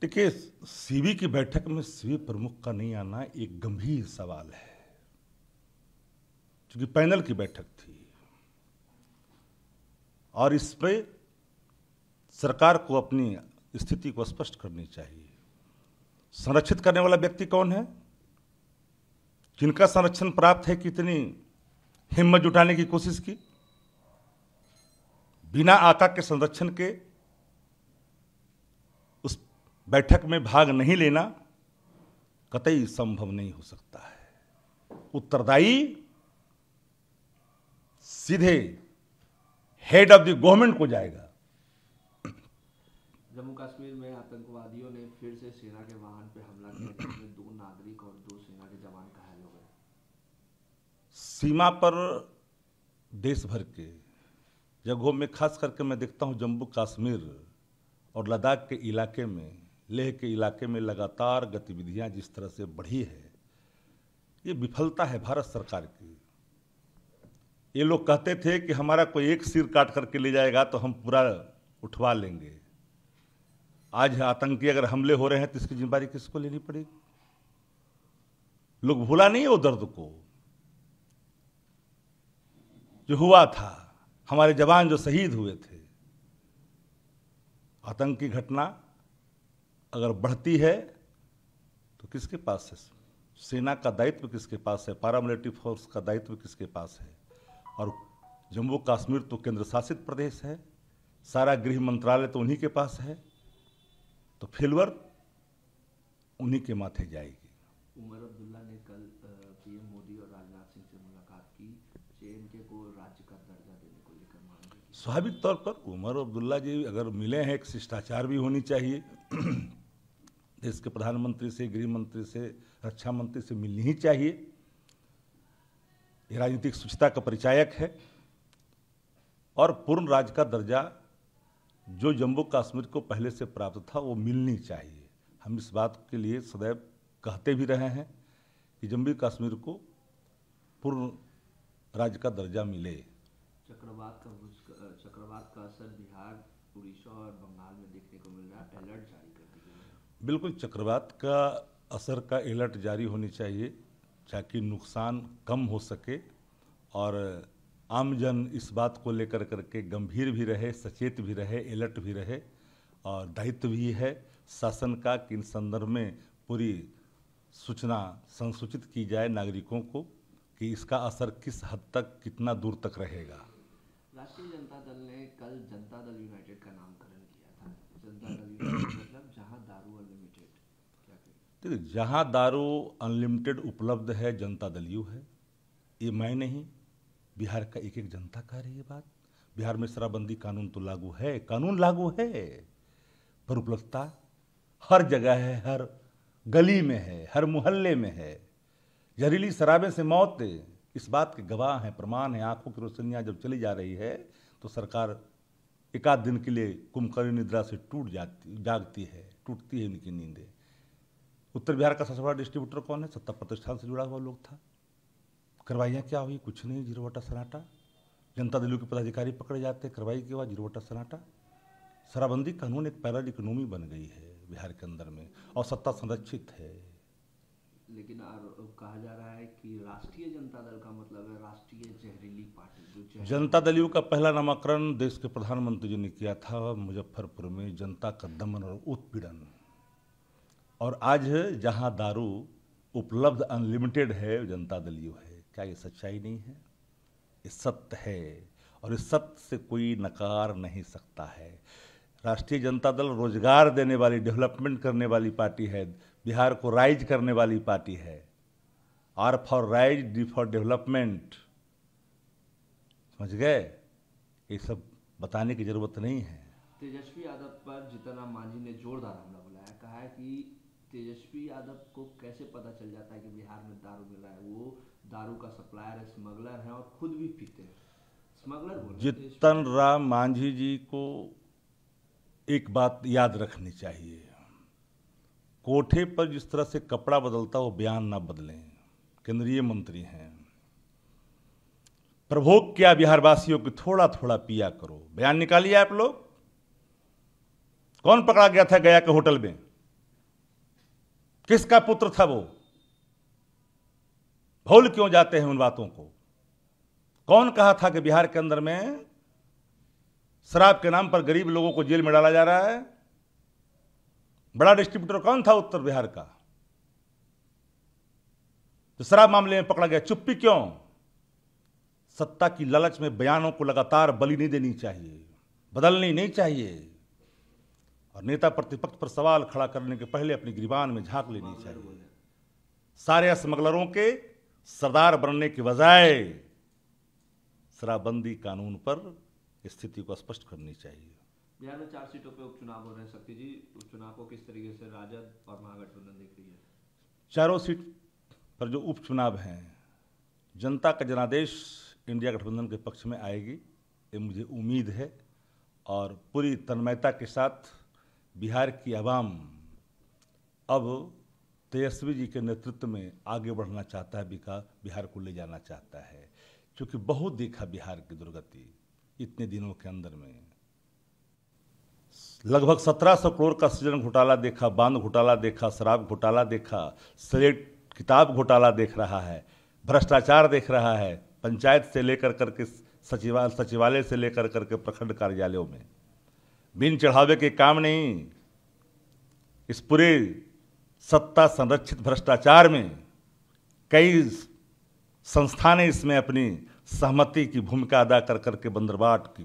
देखिए सीबी की बैठक में सीबी प्रमुख का नहीं आना एक गंभीर सवाल है क्योंकि पैनल की बैठक थी और इस पर सरकार को अपनी स्थिति को स्पष्ट करनी चाहिए संरक्षित करने वाला व्यक्ति कौन है जिनका संरक्षण प्राप्त है कितनी हिम्मत जुटाने की कोशिश की बिना आका के संरक्षण के बैठक में भाग नहीं लेना कतई संभव नहीं हो सकता है उत्तरदायी सीधे हेड ऑफ द गवर्नमेंट को जाएगा जम्मू कश्मीर में आतंकवादियों ने फिर से सेना के वाहन पर हमला किया दो नागरिक और दो सेना के जवान घायल हो गए सीमा पर देश भर के जगहों में खास करके मैं देखता हूँ जम्मू कश्मीर और लद्दाख के इलाके में लेह के इलाके में लगातार गतिविधियां जिस तरह से बढ़ी है ये विफलता है भारत सरकार की ये लोग कहते थे कि हमारा कोई एक सिर काट करके ले जाएगा तो हम पूरा उठवा लेंगे आज आतंकी अगर हमले हो रहे हैं तो इसकी जिम्मेदारी किसको लेनी पड़ेगी लोग भूला नहीं वो दर्द को जो हुआ था हमारे जवान जो शहीद हुए थे आतंकी घटना अगर बढ़ती है तो किसके पास है सेना का दायित्व किसके पास है पैरामिलिट्री फोर्स का दायित्व किसके पास है और जम्मू कश्मीर तो केंद्र शासित प्रदेश है सारा गृह मंत्रालय तो उन्हीं के पास है तो फिलवर उन्हीं के माथे जाएगी उमर अब्दुल्ला ने कल पीएम मोदी और राजनाथ सिंह से मुलाकात की जे को राज्य का दर्जा देने को लेकर स्वाभाविक तौर पर उमर अब्दुल्ला जी अगर मिले हैं एक शिष्टाचार भी होनी चाहिए देश के प्रधानमंत्री से गृह मंत्री से रक्षा मंत्री से मिलनी ही चाहिए यह राजनीतिक स्वच्छता का परिचायक है और पूर्ण राज्य का दर्जा जो जम्मू कश्मीर को पहले से प्राप्त था वो मिलनी चाहिए हम इस बात के लिए सदैव कहते भी रहे हैं कि जम्मू कश्मीर को पूर्ण राज्य का दर्जा मिले चक्रवात का चक्रवात का असर बिहार उड़ीसा और बंगाल में देखने को मिल रहा है अलर्ट जारी बिल्कुल चक्रवात का असर का अलर्ट जारी होनी चाहिए ताकि नुकसान कम हो सके और आमजन इस बात को लेकर करके गंभीर भी रहे सचेत भी रहे अलर्ट भी रहे और दायित्व भी है शासन का कि इन संदर्भ में पूरी सूचना संसूचित की जाए नागरिकों को कि इसका असर किस हद तक कितना दूर तक रहेगा राष्ट्रीय जनता दल ने कल जनता दल यूनाइटेड देखिए जहाँ दारू अनलिमिटेड उपलब्ध है जनता दल है ये मैं नहीं बिहार का एक एक जनता कह रही है बात बिहार में शराबबंदी कानून तो लागू है कानून लागू है पर उपलब्धता हर जगह है हर गली में है हर मोहल्ले में है जहरीली शराबे से मौत इस बात के गवाह हैं प्रमाण हैं आंखों की रोशनियाँ जब चली जा रही है तो सरकार एकाध दिन के लिए कुंभकर्ण निद्रा से टूट जाती जागती है टूटती है इनकी नींदें उत्तर बिहार का सबसे बड़ा डिस्ट्रीब्यूटर कौन है सत्ता प्रतिष्ठान से जुड़ा हुआ लोग था कार्रवाइयाँ क्या हुई कुछ नहीं जीरोवटा सन्नाटा जनता दलों के पदाधिकारी पकड़े जाते कार्रवाई के बाद जीरोवटा सन्नाटा शराबबंदी कानून एक पैरल इकोनॉमी बन गई है बिहार के अंदर में और सत्ता संरक्षित है लेकिन कहा जा रहा है कि राष्ट्रीय जनता दल का मतलब है राष्ट्रीय जहरीली पार्टी जनता दलियों का पहला नामांकरण देश के प्रधानमंत्री जी ने किया था मुजफ्फरपुर में जनता का दमन और उत्पीड़न और आज जहां दारू उपलब्ध अनलिमिटेड है जनता दल यू है क्या ये सच्चाई नहीं है ये सत्य है और इस सत्य से कोई नकार नहीं सकता है राष्ट्रीय जनता दल रोजगार देने वाली डेवलपमेंट करने वाली पार्टी है बिहार को राइज करने वाली पार्टी है R for rise D for development समझ गए ये सब बताने की जरूरत नहीं है तेजस्वी यादव पर जीतन राम मांझी ने जोरदार हमला बुलाया कहा है कि तेजस्वी यादव को कैसे पता चल जाता है कि बिहार में दारू मिला है वो दारू का सप्लायर है स्मगलर है और खुद भी पीते हैं स्मगलर जितन राम मांझी जी को एक बात याद रखनी चाहिए कोठे पर जिस तरह से कपड़ा बदलता वो बयान ना बदलें केंद्रीय मंत्री हैं प्रभोग किया वासियों की थोड़ा थोड़ा पिया करो बयान निकालिए आप लोग कौन पकड़ा गया था गया के होटल में किसका पुत्र था वो भूल क्यों जाते हैं उन बातों को कौन कहा था कि बिहार के अंदर में शराब के नाम पर गरीब लोगों को जेल में डाला जा रहा है बड़ा डिस्ट्रीब्यूटर कौन था उत्तर बिहार का तो शराब मामले में पकड़ा गया चुप्पी क्यों सत्ता की लालच में बयानों को लगातार बलि नहीं देनी चाहिए बदलनी नहीं चाहिए और नेता प्रतिपक्ष पर सवाल खड़ा करने के पहले अपनी गिरबान में झांक लेनी चाहिए सारे स्मगलरों के सरदार बनने के बजाय शराबबंदी कानून पर स्थिति को स्पष्ट करनी चाहिए बिहार में चार सीटों पर उपचुनाव हो रहे हैं शक्ति जी उपचुनाव को किस तरीके से राजद और महागठबंधन देख रही है चारों सीट पर जो उपचुनाव हैं जनता का जनादेश इंडिया गठबंधन के पक्ष में आएगी ये मुझे उम्मीद है और पूरी तन्मयता के साथ बिहार की आवाम अब तेजस्वी जी के नेतृत्व में आगे बढ़ना चाहता है बिका बिहार को ले जाना चाहता है क्योंकि बहुत देखा बिहार की दुर्गति इतने दिनों के अंदर में लगभग 1700 करोड़ का सृजन घोटाला देखा बांध घोटाला देखा शराब घोटाला देखा स्लेट किताब घोटाला देख रहा है भ्रष्टाचार देख रहा है पंचायत से लेकर करके सचिवालय सचिवालय से लेकर करके प्रखंड कार्यालयों में बिन चढ़ावे के काम नहीं इस पूरे सत्ता संरक्षित भ्रष्टाचार में कई संस्थानें इसमें अपनी सहमति की भूमिका अदा कर करके बंदरबाट की